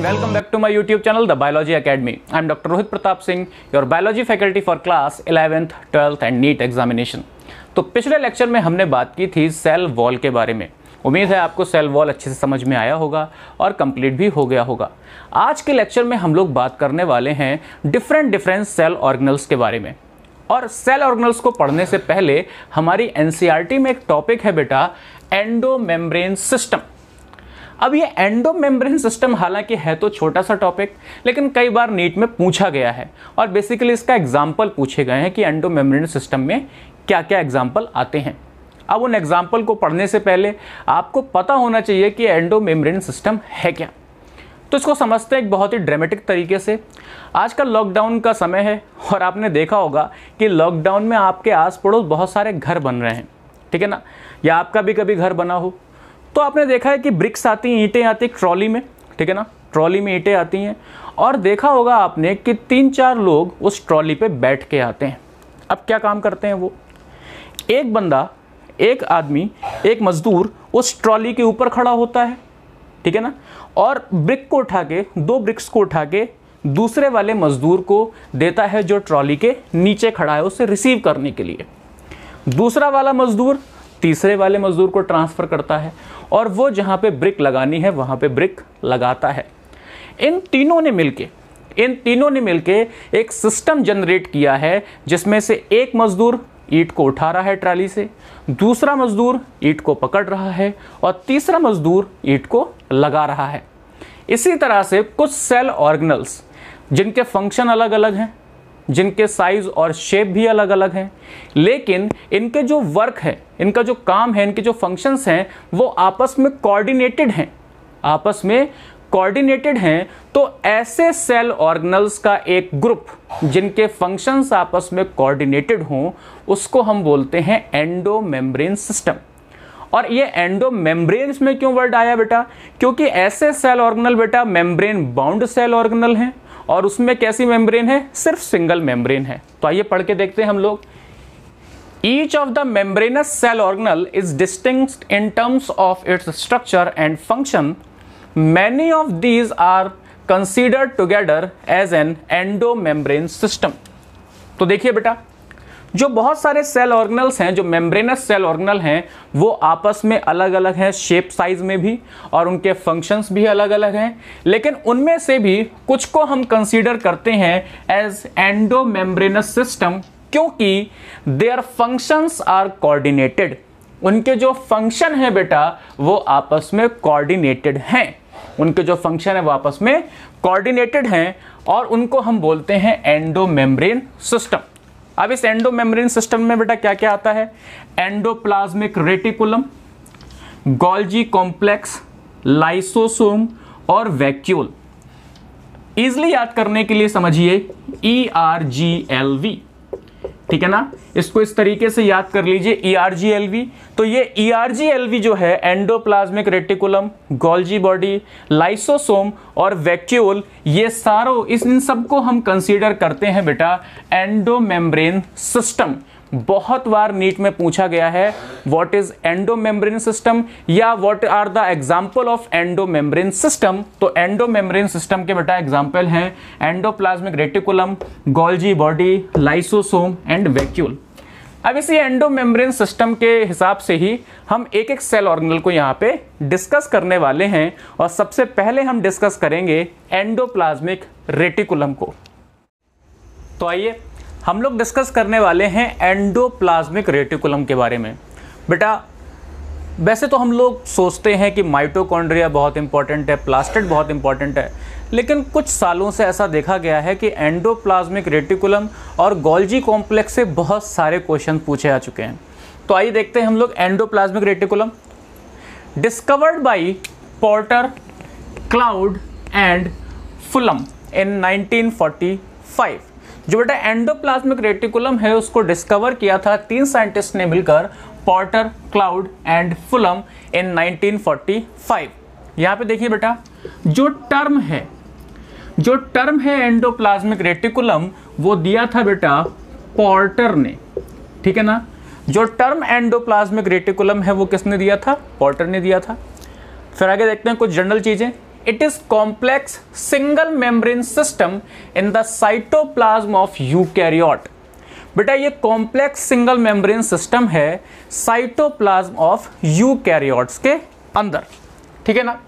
welcome back to my YouTube channel the biology academy I am doctor Rohit Pratap Singh your biology faculty for class eleventh twelfth and NEET examination तो पिछले lecture में हमने बात की थी cell wall के बारे में उम्मीद है आपको सेल वॉल अच्छे से समझ में आया होगा और कंप्लीट भी हो गया होगा आज के लेक्चर में हम लोग बात करने वाले हैं डिफरेंट डिफरेंट सेल ऑर्गनल्स के बारे में और सेल ऑर्गनल्स को पढ़ने से पहले हमारी एनसीआरटी e में एक टॉपिक है बेटा एंडोमेम्ब्रेन सिस्टम अब ये एंडो मेम्ब्रेन सिस्टम हालांकि है तो छोटा सा टॉपिक लेकिन कई बार नीट में पूछा गया है और बेसिकली इसका एग्जाम्पल पूछे गए हैं कि एंडो मेम्ब्रेन सिस्टम में क्या क्या एग्जाम्पल आते हैं अब उन एग्जाम्पल को पढ़ने से पहले आपको पता होना चाहिए कि एंडो मेम्ब्रेन सिस्टम है क्या तो इसको समझते हैं एक बहुत ही ड्रामेटिक तरीके से आजकल लॉकडाउन का समय है और आपने देखा होगा कि लॉकडाउन में आपके आस पड़ोस बहुत सारे घर बन रहे हैं ठीक है ना या आपका भी कभी घर बना हो तो आपने देखा है कि ब्रिक्स आती हैं ईंटें आती हैं ट्रॉली में ठीक है ना ट्रॉली में ईंटें आती हैं और देखा होगा आपने कि तीन चार लोग उस ट्रॉली पे बैठ के आते हैं अब क्या काम करते हैं वो एक बंदा एक आदमी एक मजदूर उस ट्रॉली के ऊपर खड़ा होता है ठीक है ना और ब्रिक को उठा के दो ब्रिक्स को उठा के दूसरे वाले मजदूर को देता है जो ट्रॉली के नीचे खड़ा है उसे रिसीव करने के लिए दूसरा वाला मजदूर तीसरे वाले मज़दूर को ट्रांसफ़र करता है और वो जहाँ पे ब्रिक लगानी है वहाँ पे ब्रिक लगाता है इन तीनों ने मिलके इन तीनों ने मिलके एक सिस्टम जनरेट किया है जिसमें से एक मज़दूर ईट को उठा रहा है ट्राली से दूसरा मज़दूर ईट को पकड़ रहा है और तीसरा मज़दूर ईट को लगा रहा है इसी तरह से कुछ सेल ऑर्गनल्स जिनके फंक्शन अलग अलग हैं जिनके साइज और शेप भी अलग अलग हैं लेकिन इनके जो वर्क है इनका जो काम है इनके जो फंक्शंस हैं वो आपस में कोऑर्डिनेटेड हैं आपस में कोऑर्डिनेटेड हैं तो ऐसे सेल ऑर्गनल्स का एक ग्रुप जिनके फंक्शंस आपस में कोऑर्डिनेटेड हों उसको हम बोलते हैं एंडोमेम्ब्रेन सिस्टम और ये एंडो मेम्ब्रेन्स में क्यों वर्ड आया बेटा क्योंकि ऐसे सेल ऑर्गनल बेटा मेम्ब्रेन बाउंड सेल ऑर्गनल हैं और उसमें कैसी मेम्ब्रेन है सिर्फ सिंगल मेम्ब्रेन है तो आइए पढ़ के देखते हैं हम लोग each of the membranous cell organelle is distinct in terms of its structure and function many of these are considered together as an endomembrane system तो देखिए बेटा जो बहुत सारे सेल ऑर्गनल्स हैं जो मेम्ब्रेनस सेल ऑर्गनल हैं वो आपस में अलग अलग हैं शेप साइज में भी और उनके फंक्शंस भी अलग अलग हैं लेकिन उनमें से भी कुछ को हम कंसीडर करते हैं एज एंडो मेम्ब्रेनस सिस्टम क्योंकि देयर फंक्शंस आर कोऑर्डिनेटेड उनके जो फंक्शन है बेटा वो आपस में कोऑर्डिनेटेड हैं उनके जो फंक्शन है वो आपस में कोऑर्डिनेटेड हैं और उनको हम बोलते हैं एंडो मेम्ब्रेन सिस्टम अब इस एंडोमेम्ब्रेन सिस्टम में बेटा क्या क्या आता है endoplasmic reticulum Golgi complex lysosome और वैक्यूल इजली याद करने के लिए समझिए E R G L V ठीक है ना इसको इस तरीके से याद कर लीजिए E R G L V तो ये E R G L V जो है endoplasmic reticulum Golgi body lysosome और वैक्यूल ये सारों इस इन सबको हम कंसीडर करते हैं बेटा एंडोमेम्ब्रेन सिस्टम बहुत बार नीट में पूछा गया है व्हाट इज एंडोमेम्ब्रेन सिस्टम या what are the example of endomembrane system तो एंडोमेम्ब्रेन सिस्टम के बेटा एग्जांपल हैं endoplasmic reticulum Golgi body lysosome and vacuole अब इसी एंडोमेम्ब्रेन सिस्टम के हिसाब से ही हम एक एक सेल ऑर्गेनल को यहाँ पे डिस्कस करने वाले हैं और सबसे पहले हम डिस्कस करेंगे एंडोप्लाज्मिक रेटिकुलम को तो आइए हम लोग डिस्कस करने वाले हैं एंडोप्लाज्मिक रेटिकुलम के बारे में बेटा वैसे तो हम लोग सोचते हैं कि माइटोकॉन्ड्रिया बहुत इंपॉर्टेंट है प्लास्टिड बहुत इंपॉर्टेंट है लेकिन कुछ सालों से ऐसा देखा गया है कि एंडोप्लाज्मिक रेटिकुलम और गोल्जी कॉम्प्लेक्स से बहुत सारे क्वेश्चन पूछे आ चुके हैं तो आइए देखते हैं हम लोग endoplasmic reticulum discovered by Porter Claude and Fullam in 1945 जो बेटा एंडोप्लाज्मिक रेटिकुलम है उसको डिस्कवर किया था तीन साइंटिस्ट ने मिलकर Porter Claude and Fullam in 1945 यहां पे देखिए बेटा जो टर्म है जो टर्म है एंडोप्लाज्मिक रेटिकुलम वो दिया था बेटा पॉर्टर ने ठीक है ना जो टर्म एंडोप्लाज्मिक रेटिकुलम है वो किसने दिया था पॉर्टर ने दिया था फिर आगे देखते हैं कुछ जनरल चीज़ें it is complex single membrane system in the cytoplasm of eukaryote बेटा ये कॉम्प्लेक्स सिंगल मेम्ब्रेन सिस्टम है साइटोप्लाज्म ऑफ यूकैरियोट्स के अंदर ठीक है ना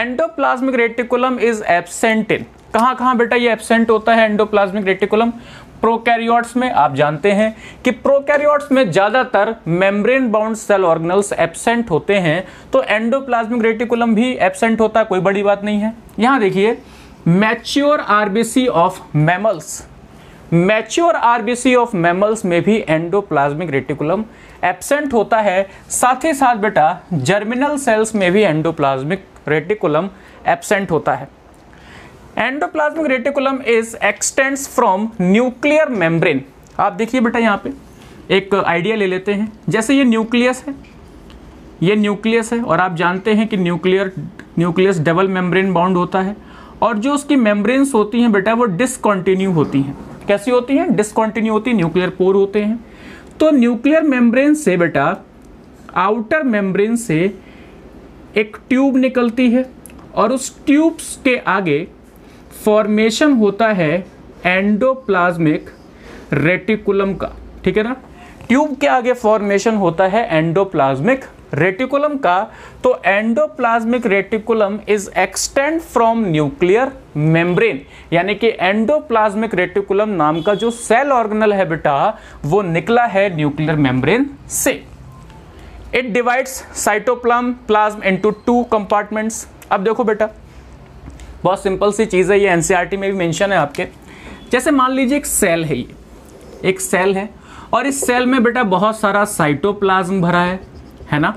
endoplasmic reticulum is absent in कहां कहां बेटा ये एब्सेंट होता है एंडोप्लाज्मिक रेटिकुलम प्रोकैरियोट्स में आप जानते हैं कि प्रोकैरियोट्स में ज़्यादातर membrane bound cell organelles absent होते हैं तो एंडोप्लाज्मिक रेटिकुलम भी एबसेंट होता कोई बड़ी बात नहीं है यहां देखिए mature RBC of mammals mature RBC of mammals में भी एंडोप्लाज्मिक रेटिकुलम एबसेंट होता है साथ ही साथ बेटा जर्मिनल सेल्स में भी एंडोप्लाज्मिक रेटिकुलम एबसेंट होता है endoplasmic reticulum is extends from nuclear membrane आप देखिए बेटा यहाँ पे एक आइडिया ले लेते हैं जैसे ये न्यूक्लियस है ये न्यूक्लियस है और आप जानते हैं कि nuclear nucleus double membrane bound होता है और जो उसकी मेम्ब्रेन्स होती हैं बेटा वो डिसकॉन्टिन्यू होती हैं कैसी होती हैं डिसकॉन्टिन्यू होती है न्यूक्लियर पोर होते हैं तो न्यूक्लियर मेम्ब्रेन से बेटा आउटर मेम्ब्रेन से एक ट्यूब निकलती है और उस ट्यूब्स के आगे फॉर्मेशन होता है एंडोप्लाज्मिक रेटिकुलम का ठीक है ना ट्यूब के आगे फॉर्मेशन होता है एंडोप्लाज्मिक रेटिकुलम का तो endoplasmic reticulum is extend from nuclear membrane यानी कि एंडोप्लाज्मिक रेटिकुलम नाम का जो सेल ऑर्गेनल है बेटा वो निकला है न्यूक्लियर मेम्ब्रेन से it divides cytoplasm plasm into two compartments अब देखो बेटा बहुत सिंपल सी चीज़ है ये एन e में भी मैंशन है आपके जैसे मान लीजिए एक सेल है ये एक सेल है और इस सेल में बेटा बहुत सारा साइटोप्लाज्म भरा है है ना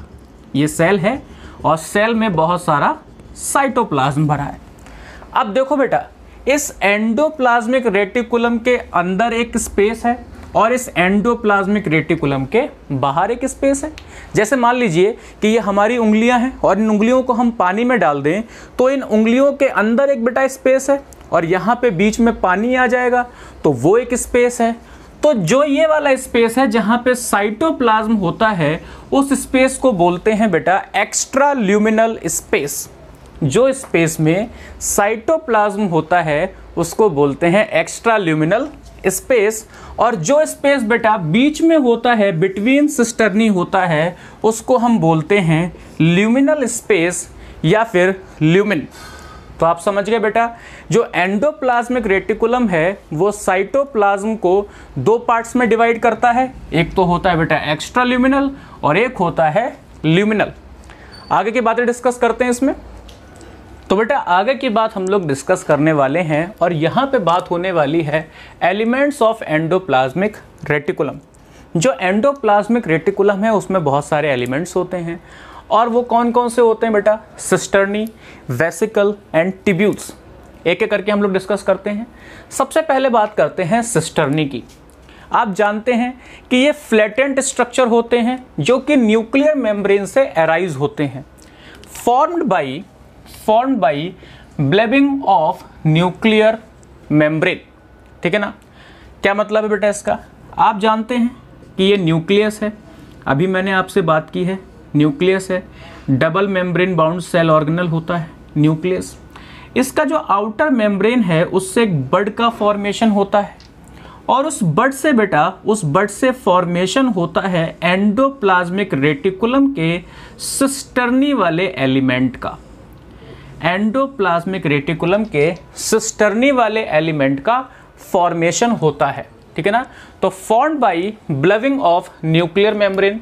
ये सेल है और सेल में बहुत सारा साइटोप्लाज्म भरा है अब देखो बेटा इस एंडोप्लाज्मिक रेटिकुलम के अंदर एक स्पेस है और इस एंडोप्लाज्मिक रेटिकुलम के बाहर एक स्पेस है जैसे मान लीजिए कि ये हमारी उंगलियां हैं और इन उंगलियों को हम पानी में डाल दें तो इन उंगलियों के अंदर एक बेटा स्पेस है और यहाँ पे बीच में पानी आ जाएगा तो वो एक स्पेस है तो जो ये वाला स्पेस है जहाँ पे साइटोप्लाज्म होता है उस स्पेस को बोलते हैं बेटा एक्स्ट्रा ल्यूमिनल स्पेस जो स्पेस में साइटोप्लाज्म होता है उसको बोलते हैं एक्स्ट्रा ल्यूमिनल स्पेस और जो स्पेस बेटा बीच में होता है बिटवीन सिस्टर्नी होता है उसको हम बोलते हैं ल्यूमिनल स्पेस या फिर ल्यूमिन तो आप समझ गए बेटा जो एंडोप्लाज्मिक रेटिकुलम है वो साइटोप्लाज्म को दो पार्ट्स में डिवाइड करता है एक तो होता है बेटा एक्स्ट्रा ल्यूमिनल और एक होता है ल्यूमिनल आगे की बातें डिस्कस करते हैं इसमें तो बेटा आगे की बात हम लोग डिस्कस करने वाले हैं और यहाँ पे बात होने वाली है एलिमेंट्स ऑफ एंडोप्लाज्मिक रेटिकुलम जो एंडोप्लाज्मिक रेटिकुलम है उसमें बहुत सारे एलिमेंट्स होते हैं और वो कौन कौन से होते हैं बेटा सिस्टर्नी वेसिकल एंड टिब्यूल्स एक एक करके हम लोग डिस्कस करते हैं सबसे पहले बात करते हैं सिस्टर्नी की आप जानते हैं कि ये फ्लैटेंट स्ट्रक्चर होते हैं जो कि न्यूक्लियर मेम्ब्रेन से एराइज होते हैं formed by form by blebbing of nuclear membrane ठीक है ना क्या मतलब है बेटा इसका आप जानते हैं कि ये न्यूक्लियस है अभी मैंने आपसे बात की है न्यूक्लियस है double membrane bound cell organelle होता है न्यूक्लियस इसका जो आउटर मेम्ब्रेन है उससे एक बर्ड का फॉर्मेशन होता है और उस बर्ड से बेटा उस बर्ड से फॉर्मेशन होता है एंडोप्लाज्मिक रेटिकुलम के सिस्टर्नी वाले एलिमेंट का एंडोप्लाज्मिक रेटिकुलम के सिस्टर्नी वाले एलिमेंट का फॉर्मेशन होता है ठीक है ना तो form by blebbing of nuclear membrane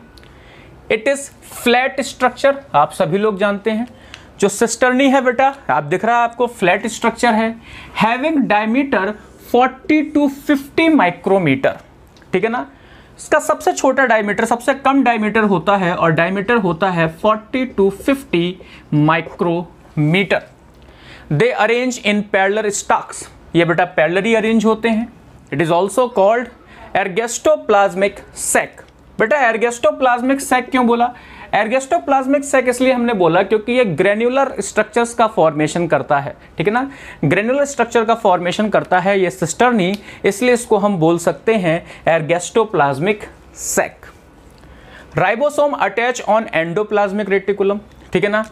it is flat structure आप सभी लोग जानते हैं जो सिस्टर्नी है बेटा आप दिख रहा है आपको फ्लैट स्ट्रक्चर है हैविंग डायमीटर 40 टू 50 माइक्रोमीटर ठीक है ना इसका सबसे छोटा डायमीटर सबसे कम डायमीटर होता है और डायमीटर होता है 40 to 50 micro meter they arrange in parallel stacks ये बेटा पैरलर ही अरेंज होते हैं it is also called ergastoplasmic sac बेटा एर्गेस्टोप्लाज्मिक सेक क्यों बोला एर्गेस्टोप्लाज्मिक सेक इसलिए हमने बोला क्योंकि ये ग्रेन्युलर स्ट्रक्चर्स का फॉर्मेशन करता है ठीक है ना ग्रेन्युलर स्ट्रक्चर का फॉर्मेशन करता है ये सिस्टरनी इसलिए इसको हम बोल सकते हैं ergastoplasmic sac ribosome attach on endoplasmic reticulum ठीक है ना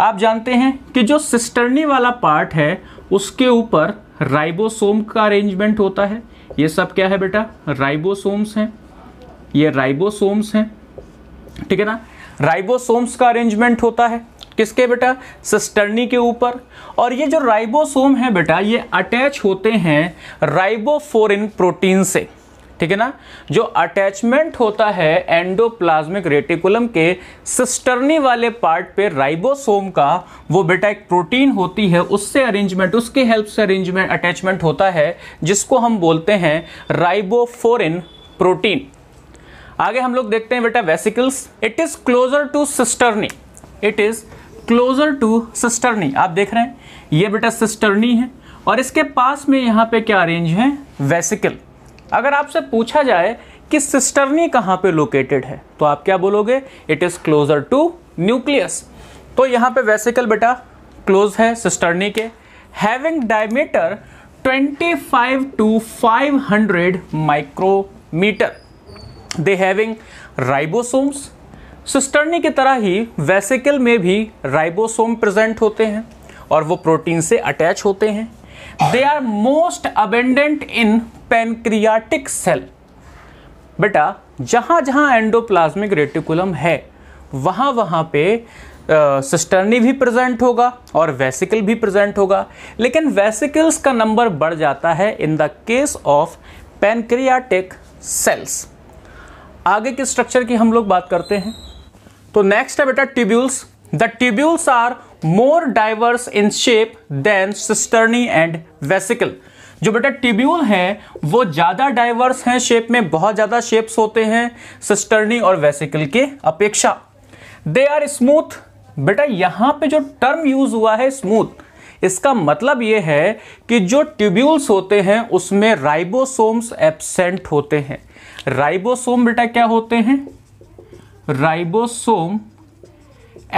आप जानते हैं कि जो सिस्टर्नी वाला पार्ट है उसके ऊपर राइबोसोम का अरेंजमेंट होता है ये सब क्या है बेटा राइबोसोम्स हैं ये राइबोसोम्स हैं ठीक है ना राइबोसोम्स का अरेंजमेंट होता है किसके बेटा सिस्टर्नी के ऊपर और ये जो राइबोसोम है बेटा ये अटैच होते हैं राइबोफोरिन प्रोटीन से ठीक है ना जो अटैचमेंट होता है एंडोप्लाज्मिक रेटिकुलम के सिस्टर्नी वाले पार्ट पे राइबोसोम का वो बेटा एक प्रोटीन होती है उससे अरेंजमेंट उसके हेल्प से अरेंजमेंट अटैचमेंट होता है जिसको हम बोलते हैं राइबोफोरिन प्रोटीन आगे हम लोग देखते हैं बेटा vesicles it is closer to cisternae it is closer to cisternae आप देख रहे हैं ये बेटा सिस्टर्नी है और इसके पास में यहाँ पे क्या अरेंज है वेसिकल अगर आपसे पूछा जाए कि सिस्टर्नी कहाँ पे लोकेटेड है तो आप क्या बोलोगे it is closer to nucleus तो यहाँ पे वेसिकल बेटा क्लोज है सिस्टर्नी के having diameter 25 to 500 micrometer they having ribosomes cisternae की तरह ही वेसिकल में भी राइबोसोम प्रेजेंट होते हैं और वो प्रोटीन से अटैच होते हैं they are most abundant in pancreatic cell बेटा जहां जहां एंडोप्लाज्मिक रेटिकुलम है वहां वहां पे सिस्टर्नी भी प्रेजेंट होगा और वेसिकल भी प्रेजेंट होगा लेकिन वेसिकल्स का नंबर बढ़ जाता है in the case of pancreatic cells आगे के स्ट्रक्चर की हम लोग बात करते हैं तो नेक्स्ट है बेटा tubules the tubules are more diverse in shape than cisternae and vesicle जो बेटा टिब्यूल हैं वो ज़्यादा डाइवर्स हैं शेप में बहुत ज़्यादा शेप्स होते हैं सिस्टर्नी और वेसिकल के अपेक्षा दे आर स्मूथ बेटा यहाँ पे जो टर्म यूज हुआ है स्मूथ इसका मतलब ये है कि जो ट्यूब्यूल्स होते हैं उसमें राइबोसोम्स एबसेंट होते हैं राइबोसोम बेटा क्या होते हैं राइबोसोम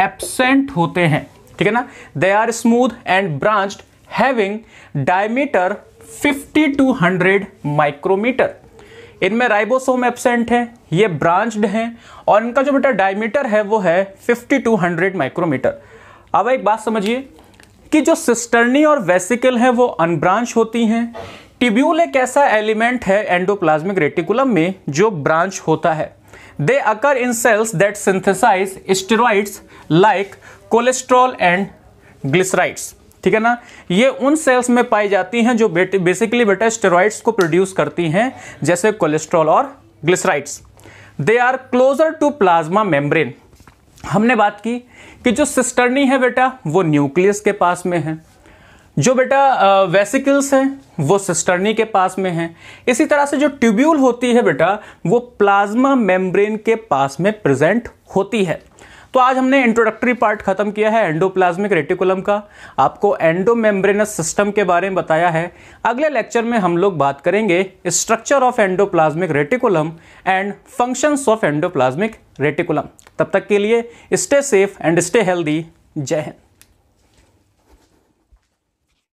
एबसेंट होते हैं ठीक है ना they are smooth and branched having diameter fifty to hundred micrometer इनमें राइबोसोम एबसेंट है ये ब्रांच्ड हैं और इनका जो बेटा डायमीटर है वो है फिफ्टी टू हंड्रेड माइक्रोमीटर अब एक बात समझिए कि जो सिस्टर्नी और वेसिकल हैं वो अनब्रांच होती हैं टिब्यूल एक ऐसा एलिमेंट है एंडोप्लाज्मिक रेटिकुलम में जो ब्रांच होता है they occur in cells that synthesize steroids like cholesterol and glycerides ठीक है ना ये उन सेल्स में पाई जाती हैं जो बेसिकली बेटा स्टेरॉइड्स को प्रोड्यूस करती हैं जैसे कोलेस्ट्रॉल और glycerides they are closer to plasma membrane हमने बात की कि जो सिस्टर्नी है बेटा वो न्यूक्लियस के पास में है जो बेटा वेसिकल्स हैं वो सिस्टर्नी के पास में हैं इसी तरह से जो ट्यूब्यूल होती है बेटा वो प्लाज्मा मेम्ब्रेन के पास में प्रेजेंट होती है तो आज हमने इंट्रोडक्टरी पार्ट खत्म किया है एंडोप्लाज्मिक रेटिकुलम का आपको एंडोमेम्ब्रेनस सिस्टम के बारे में बताया है अगले लेक्चर में हम लोग बात करेंगे structure of endoplasmic reticulum and functions of endoplasmic reticulum तब तक के लिए stay safe and stay healthy जय हिंद